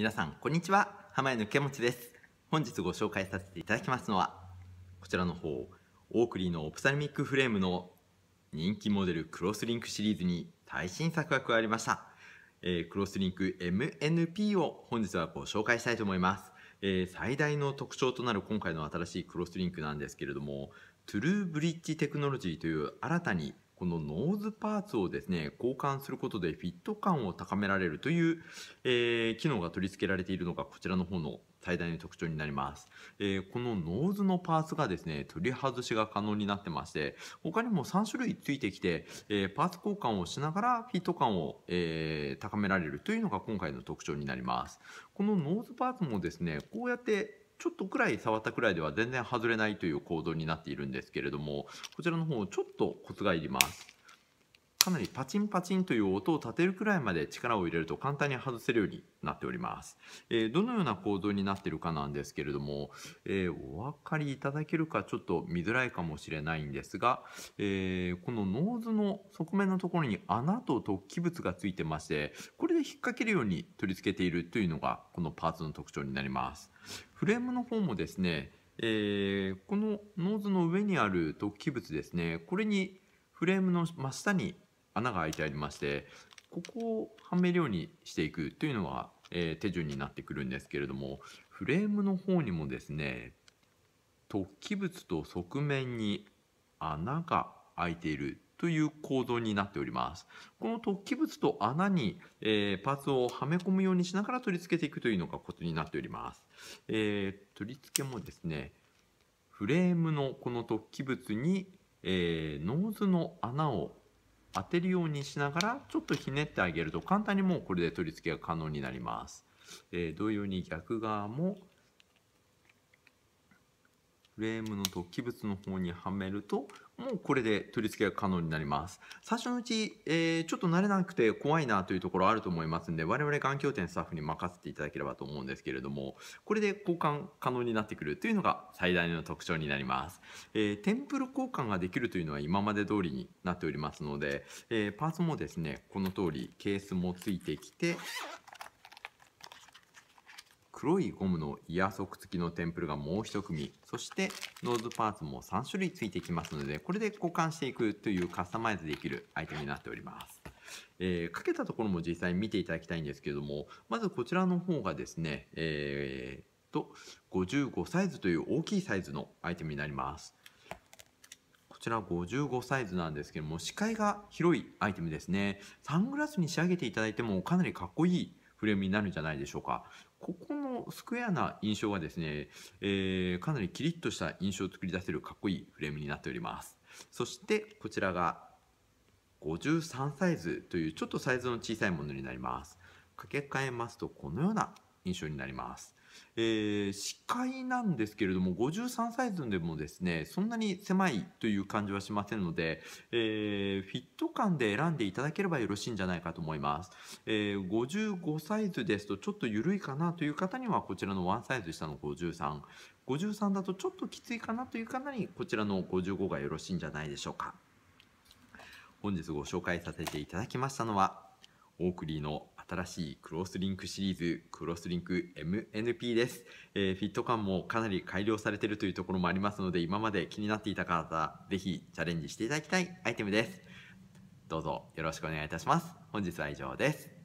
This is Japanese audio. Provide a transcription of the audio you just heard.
皆さんこんにちは浜谷のけもちです本日ご紹介させていただきますのはこちらの方オークリーのオプサルミックフレームの人気モデルクロスリンクシリーズに最新作が加わりました、えー、クロスリンク MNP を本日はご紹介したいと思います、えー、最大の特徴となる今回の新しいクロスリンクなんですけれどもトゥルーブリッジテクノロジーという新たにこのノーズパーツをですね、交換することでフィット感を高められるという、えー、機能が取り付けられているのがこちらの方の最大の特徴になります、えー、このノーズのパーツがですね、取り外しが可能になってまして、他にも3種類ついてきて、えー、パーツ交換をしながらフィット感を、えー、高められるというのが今回の特徴になります。このノーズパーツもですね、こうやってちょっとくらい触ったくらいでは全然外れないという構造になっているんですけれどもこちらの方ちょっとコツがいります。かなりパチンパチンという音を立てるくらいまで力を入れると簡単に外せるようになっております。えー、どのような構造になっているかなんですけれども、えー、お分かりいただけるかちょっと見づらいかもしれないんですが、えー、このノーズの側面のところに穴と突起物がついてまして、これで引っ掛けるように取り付けているというのがこのパーツの特徴になります。フレームの方もですね、えこのノーズの上にある突起物ですね、これにフレームの真下に穴が開いてありましてここをはめるようにしていくというのが、えー、手順になってくるんですけれどもフレームの方にもですね突起物と側面に穴が開いているという構造になっております。この突起物と穴に、えー、パーツをはめ込むようにしながら取り付けていくというのがコツになっております。えー、取り付けもですね、フレームのこの突起物に、えー、ノーズの穴を当てるようにしながらちょっとひねってあげると簡単にもうこれで取り付けが可能になります。えー、同様に逆側もフレームの突起物の方にはめるともうこれで取り付けが可能になります最初のうち、えー、ちょっと慣れなくて怖いなというところあると思いますんで我々眼鏡店スタッフに任せていただければと思うんですけれどもこれで交換可能になってくるというのが最大の特徴になります、えー、テンプル交換ができるというのは今まで通りになっておりますので、えー、パーツもですねこの通りケースもついてきて黒いゴムのイヤーソック付きのテンプルがもう1組そしてノーズパーツも3種類ついてきますのでこれで交換していくというカスタマイズできるアイテムになっております。えー、かけたところも実際見ていただきたいんですけれどもまずこちらの方がですね、えー、と55サイズという大きいサイズのアイテムになります。こちら55サイズなんですけども視界が広いアイテムですねサングラスに仕上げていただいてもかなりかっこいいフレームになるんじゃないでしょうか。ここのスクエアな印象はですね、えー、かなりキリッとした印象を作り出せるかっこいいフレームになっております。そしてこちらが53サイズというちょっとサイズの小さいものになります。掛け替えますとこのような印象になります。えー、視界なんですけれども、53サイズでもですね、そんなに狭いという感じはしませんので、えー、フィット感で選んでいただければよろしいんじゃないかと思います。えー、55サイズですとちょっと緩いかなという方には、こちらのワンサイズ下の53。53だとちょっときついかなという方に、こちらの55がよろしいんじゃないでしょうか。本日ご紹介させていただきましたのは、オークリーの新しいクロスリンクシリーズ、クロスリンク MNP です、えー、フィット感もかなり改良されているというところもありますので、今まで気になっていた方、ぜひチャレンジしていただきたいアイテムです。どうぞよろしくお願いいたします。本日は以上です。